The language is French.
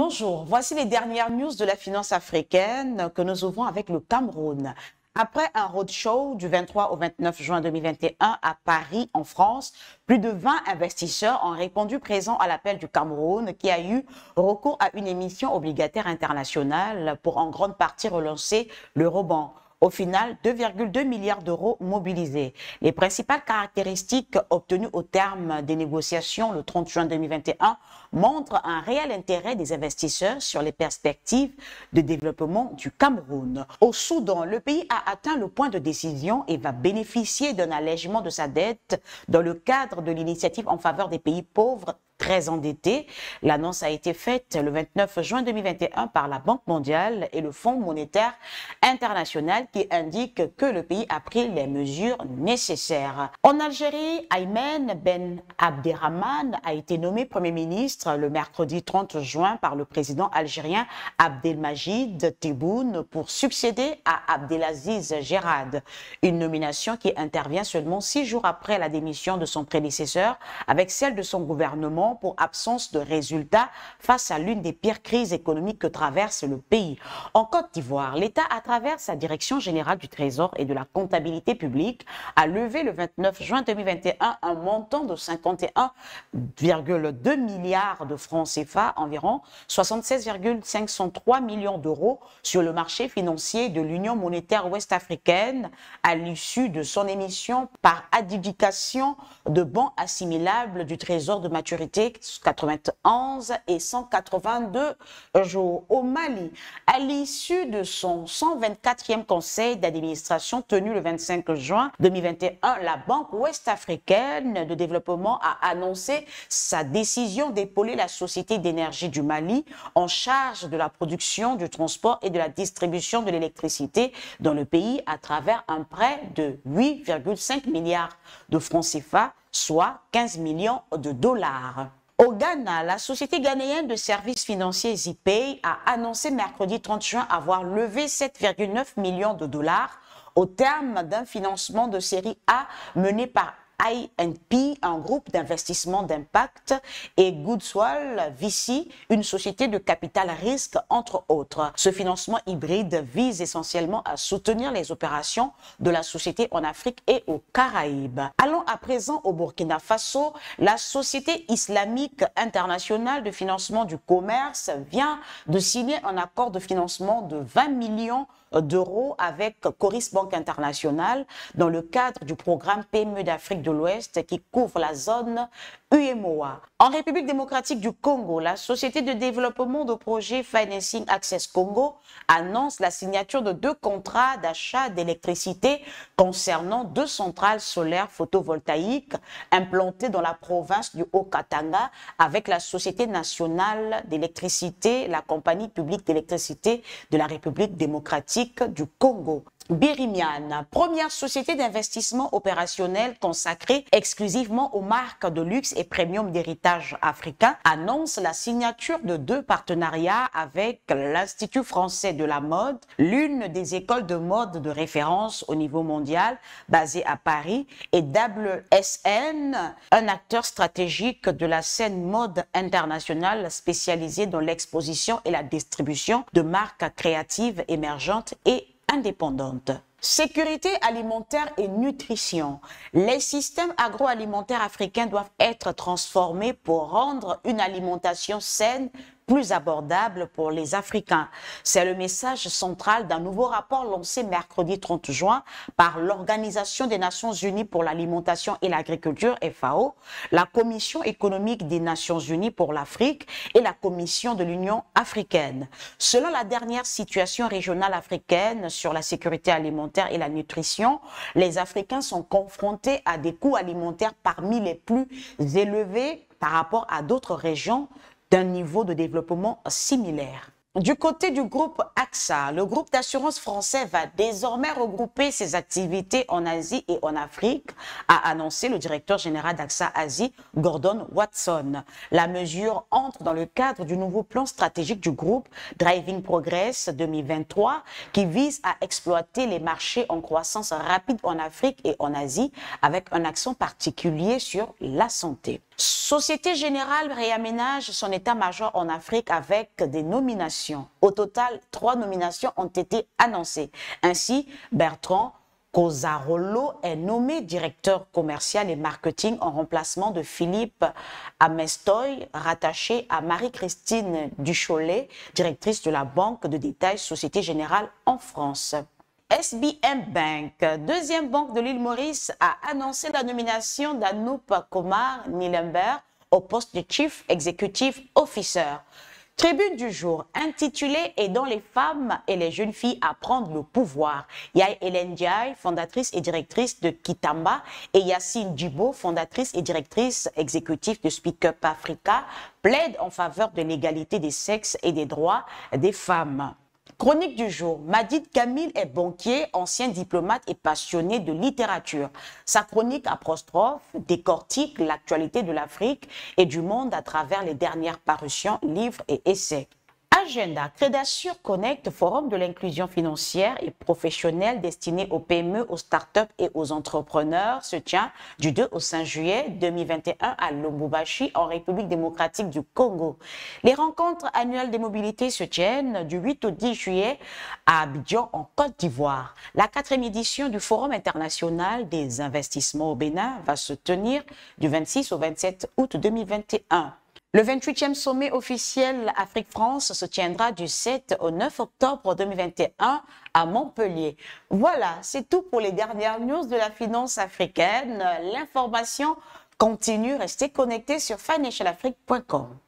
Bonjour, voici les dernières news de la finance africaine que nous ouvrons avec le Cameroun. Après un roadshow du 23 au 29 juin 2021 à Paris, en France, plus de 20 investisseurs ont répondu présents à l'appel du Cameroun qui a eu recours à une émission obligataire internationale pour en grande partie relancer l'euroban. Au final, 2,2 milliards d'euros mobilisés. Les principales caractéristiques obtenues au terme des négociations le 30 juin 2021 montrent un réel intérêt des investisseurs sur les perspectives de développement du Cameroun. Au Soudan, le pays a atteint le point de décision et va bénéficier d'un allègement de sa dette dans le cadre de l'initiative en faveur des pays pauvres très endetté. L'annonce a été faite le 29 juin 2021 par la Banque mondiale et le Fonds monétaire international qui indique que le pays a pris les mesures nécessaires. En Algérie, Aymen Ben Abderrahman a été nommé Premier ministre le mercredi 30 juin par le président algérien Abdelmajid Tebboune pour succéder à Abdelaziz Gérard, une nomination qui intervient seulement six jours après la démission de son prédécesseur avec celle de son gouvernement pour absence de résultats face à l'une des pires crises économiques que traverse le pays. En Côte d'Ivoire, l'État, à travers sa Direction générale du Trésor et de la comptabilité publique, a levé le 29 juin 2021 un montant de 51,2 milliards de francs CFA, environ 76,503 millions d'euros sur le marché financier de l'Union monétaire ouest-africaine à l'issue de son émission par adjudication de bons assimilables du Trésor de maturité 91 et 182 jours. Au Mali, à l'issue de son 124e conseil d'administration tenu le 25 juin 2021, la Banque ouest-africaine de développement a annoncé sa décision d'épauler la Société d'énergie du Mali en charge de la production, du transport et de la distribution de l'électricité dans le pays à travers un prêt de 8,5 milliards de francs CFA soit 15 millions de dollars. Au Ghana, la Société ghanéenne de services financiers Zipay a annoncé mercredi 30 juin avoir levé 7,9 millions de dollars au terme d'un financement de série A mené par INP, un groupe d'investissement d'impact, et Goodswell VC, une société de capital risque, entre autres. Ce financement hybride vise essentiellement à soutenir les opérations de la société en Afrique et aux Caraïbes. Allons à présent au Burkina Faso. La Société islamique internationale de financement du commerce vient de signer un accord de financement de 20 millions d'euros avec Coris Banque Internationale dans le cadre du programme PME d'Afrique l'Ouest qui couvre la zone UMOA. En République démocratique du Congo, la Société de développement de projet Financing Access Congo annonce la signature de deux contrats d'achat d'électricité concernant deux centrales solaires photovoltaïques implantées dans la province du Haut-Katanga avec la Société nationale d'électricité, la compagnie publique d'électricité de la République démocratique du Congo. Birimian, première société d'investissement opérationnel consacrée exclusivement aux marques de luxe et premium d'héritage africain, annonce la signature de deux partenariats avec l'Institut français de la mode, l'une des écoles de mode de référence au niveau mondial basée à Paris, et WSN, un acteur stratégique de la scène mode internationale spécialisée dans l'exposition et la distribution de marques créatives émergentes et indépendante. Sécurité alimentaire et nutrition. Les systèmes agroalimentaires africains doivent être transformés pour rendre une alimentation saine, plus abordable pour les Africains. C'est le message central d'un nouveau rapport lancé mercredi 30 juin par l'Organisation des Nations Unies pour l'alimentation et l'agriculture, FAO, la Commission économique des Nations Unies pour l'Afrique et la Commission de l'Union africaine. Selon la dernière situation régionale africaine sur la sécurité alimentaire et la nutrition, les Africains sont confrontés à des coûts alimentaires parmi les plus élevés par rapport à d'autres régions d'un niveau de développement similaire. Du côté du groupe AXA, le groupe d'assurance français va désormais regrouper ses activités en Asie et en Afrique, a annoncé le directeur général d'AXA Asie, Gordon Watson. La mesure entre dans le cadre du nouveau plan stratégique du groupe Driving Progress 2023 qui vise à exploiter les marchés en croissance rapide en Afrique et en Asie avec un accent particulier sur la santé. Société Générale réaménage son état-major en Afrique avec des nominations au total, trois nominations ont été annoncées. Ainsi, Bertrand Cosarolo est nommé directeur commercial et marketing en remplacement de Philippe Amestoy, rattaché à Marie-Christine Ducholet, directrice de la Banque de détail Société Générale en France. SBM Bank, deuxième banque de l'île Maurice, a annoncé la nomination d'Anoup Komar Nilember au poste de Chief Executive Officer. Tribune du jour, intitulée dans les femmes et les jeunes filles à prendre le pouvoir. Yael Hélène Diaye, fondatrice et directrice de Kitamba, et Yacine Dubo, fondatrice et directrice exécutive de Speak Up Africa, plaident en faveur de l'égalité des sexes et des droits des femmes. Chronique du jour. Madid Camille est banquier, ancien diplomate et passionné de littérature. Sa chronique apostrophe décortique l'actualité de l'Afrique et du monde à travers les dernières parutions, livres et essais. Agenda. Crédassure Connect, forum de l'inclusion financière et professionnelle destiné aux PME, aux startups et aux entrepreneurs, se tient du 2 au 5 juillet 2021 à Lubumbashi, en République démocratique du Congo. Les rencontres annuelles des mobilités se tiennent du 8 au 10 juillet à Abidjan, en Côte d'Ivoire. La quatrième édition du Forum international des investissements au Bénin va se tenir du 26 au 27 août 2021. Le 28e sommet officiel Afrique-France se tiendra du 7 au 9 octobre 2021 à Montpellier. Voilà, c'est tout pour les dernières news de la finance africaine. L'information continue. Restez connectés sur financialafrique.com.